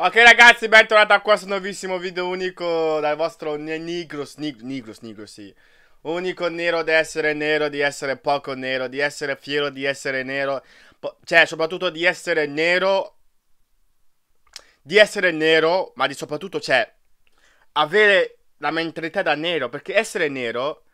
Ok ragazzi, bentornati a questo nuovissimo video unico dal vostro Nigros, Nigros, Nigros, sì. Unico nero di essere nero, di essere poco nero, di essere fiero di essere nero. cioè, soprattutto di essere nero. Di essere nero, ma di soprattutto, cioè, avere la mentalità da nero. Perché essere nero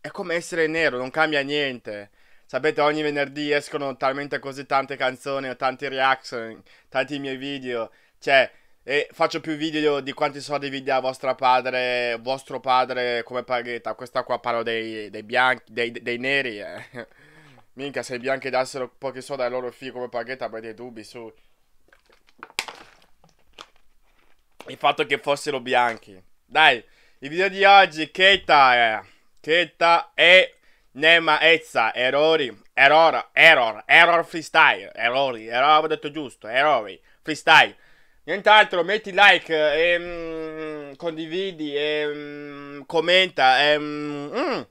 è come essere nero, non cambia niente. Sapete, ogni venerdì escono talmente così tante canzoni, tanti reaction, tanti miei video. Cioè, eh, faccio più video di quanti soldi vi dia vostra padre, vostro padre come paghetta. Questa qua parlo dei, dei bianchi, dei, dei neri. Eh. Minchia, se i bianchi dassero pochi soldi ai loro figli come paghetta, avrei dei dubbi su... Il fatto che fossero bianchi. Dai, il video di oggi, Keita è... Eh. Keita è... Nema Ezza, errori, error, error, error freestyle, errori, error, ho detto giusto, errori, freestyle. Nient'altro, metti like e mm, condividi e mm, commenta. E, ehm, mm,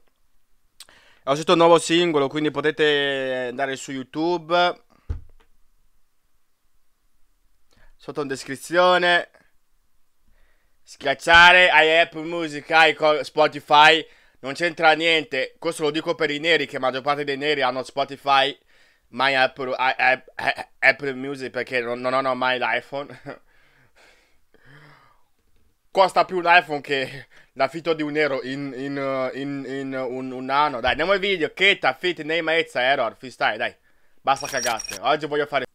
Ho scritto un nuovo singolo, quindi potete andare su YouTube. Sotto in descrizione. Schiacciare iApple Music, iCon, Spotify. Non c'entra niente. Questo lo dico per i neri, che la maggior parte dei neri hanno Spotify mai Apple, Apple, Apple Music perché non, non, ho mai l'iPhone. Costa più l'iPhone che l'affitto di un euro in, in, in, in un, un, anno. Dai, andiamo al video. Che affitti nei mezza error. Freestyle, dai. Basta cagate. Oggi voglio fare...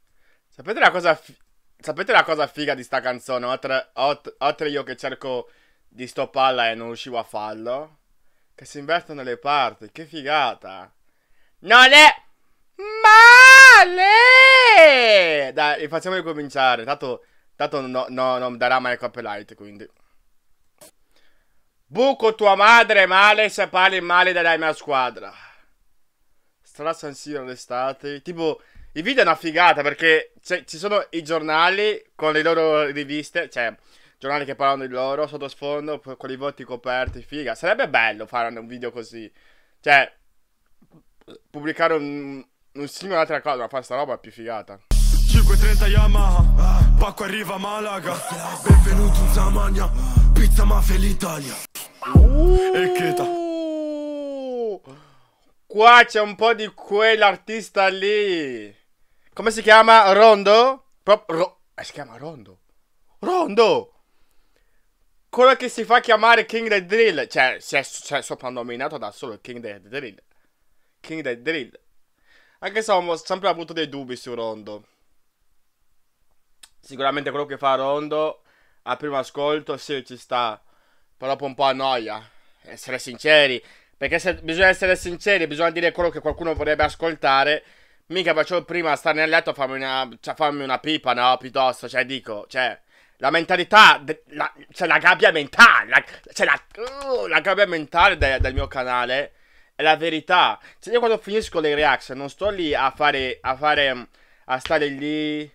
Sapete la cosa... Fi... Sapete la cosa figa di sta canzone? Oltre, oltre, oltre io che cerco di stopparla e non riuscivo a farlo. Che si invertono le parti. Che figata. Non è... Male! Dai, facciamo ricominciare. Tanto, tanto no, no, non darà mai copyright, quindi. Buco tua madre male se parli male della mia squadra. Strada San Siro d'estate. Tipo, il video è una figata perché ci sono i giornali con le loro riviste, cioè giornali che parlano di loro, sotto sfondo con i voti coperti, figa. Sarebbe bello fare un video così. Cioè, pubblicare un, non si un'altra cosa, ma fa sta roba più figata. 5.30 Yamaha, pacco arriva a Malaga. Benvenuto in Samania, pizza mafia l'Italia. Uh, e cheta. Qua c'è un po' di quell'artista lì. Come si chiama? Rondo? Pro ro eh, si chiama Rondo. Rondo! Quello che si fa chiamare King the Drill. Cioè, si è, si è soprannominato da solo King the Drill. King the Drill. Anche se ho sempre avuto dei dubbi su Rondo. Sicuramente quello che fa Rondo a primo ascolto sì ci sta, però un po' annoia. Essere sinceri, perché se bisogna essere sinceri, bisogna dire quello che qualcuno vorrebbe ascoltare. Mica faccio prima stare nel letto a farmi una, cioè, farmi una pipa, no? Piuttosto, cioè dico, cioè la mentalità, la, cioè la gabbia mentale, la, cioè la, uh, la gabbia mentale de, del mio canale è la verità. Se cioè, io quando finisco le reaction non sto lì a fare, a fare, a stare lì,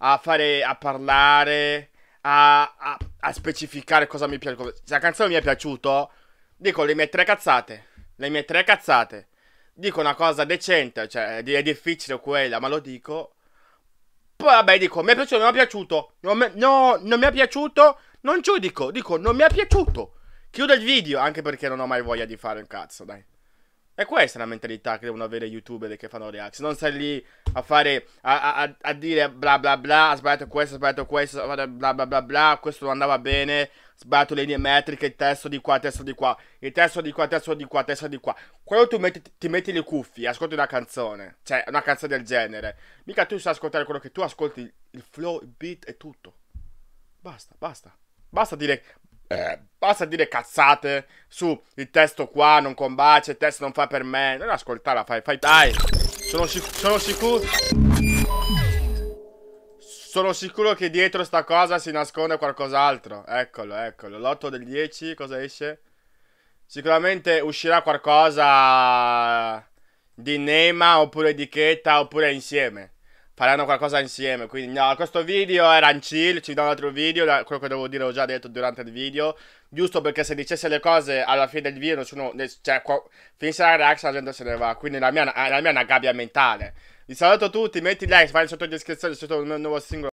a fare, a parlare, a, a, a specificare cosa mi piace. Se la canzone mi è piaciuta, dico le mie tre cazzate. Le mie tre cazzate. Dico una cosa decente, cioè è difficile quella, ma lo dico. Poi vabbè dico, mi è piaciuto, non mi è piaciuto. Non mi, no, non mi è piaciuto. Non giudico, dico, non mi è piaciuto. Chiudo il video, anche perché non ho mai voglia di fare un cazzo, dai. E questa è la mentalità che devono avere gli youtuber che fanno react. Non stai lì a fare. A, a, a, dire bla bla bla. Ha sbagliato questo, ha sbagliato questo. Bla bla bla bla. Questo non andava bene. sbagliato le linee metriche. Il testo di qua, il testo di qua. Il testo di qua, il testo di qua, il testo di qua. Quando tu metti, ti metti le cuffie, ascolti una canzone. Cioè, una canzone del genere. Mica tu sai ascoltare quello che tu ascolti. Il flow, il beat e tutto. Basta, basta. Basta dire. Eh, basta dire cazzate su il testo qua non combacia, il testo non fa per me. Non ascoltala, fai, fai. Dai, sono, sono sicuro. Sono sicuro che dietro sta cosa si nasconde qualcos'altro. Eccolo, eccolo. L'8 del 10, cosa esce? Sicuramente uscirà qualcosa di Nema oppure di Keta oppure insieme faranno qualcosa insieme. Quindi, no, questo video era in chill, ci do un altro video, quello che devo dire ho già detto durante il video. Giusto perché se dicesse le cose alla fine del video, nessuno, cioè, qua, finisce la reaction, la gente se ne va. Quindi la mia, la mia è una gabbia mentale. Vi saluto tutti, metti like, fai sotto in descrizione, sotto il mio nuovo singolo.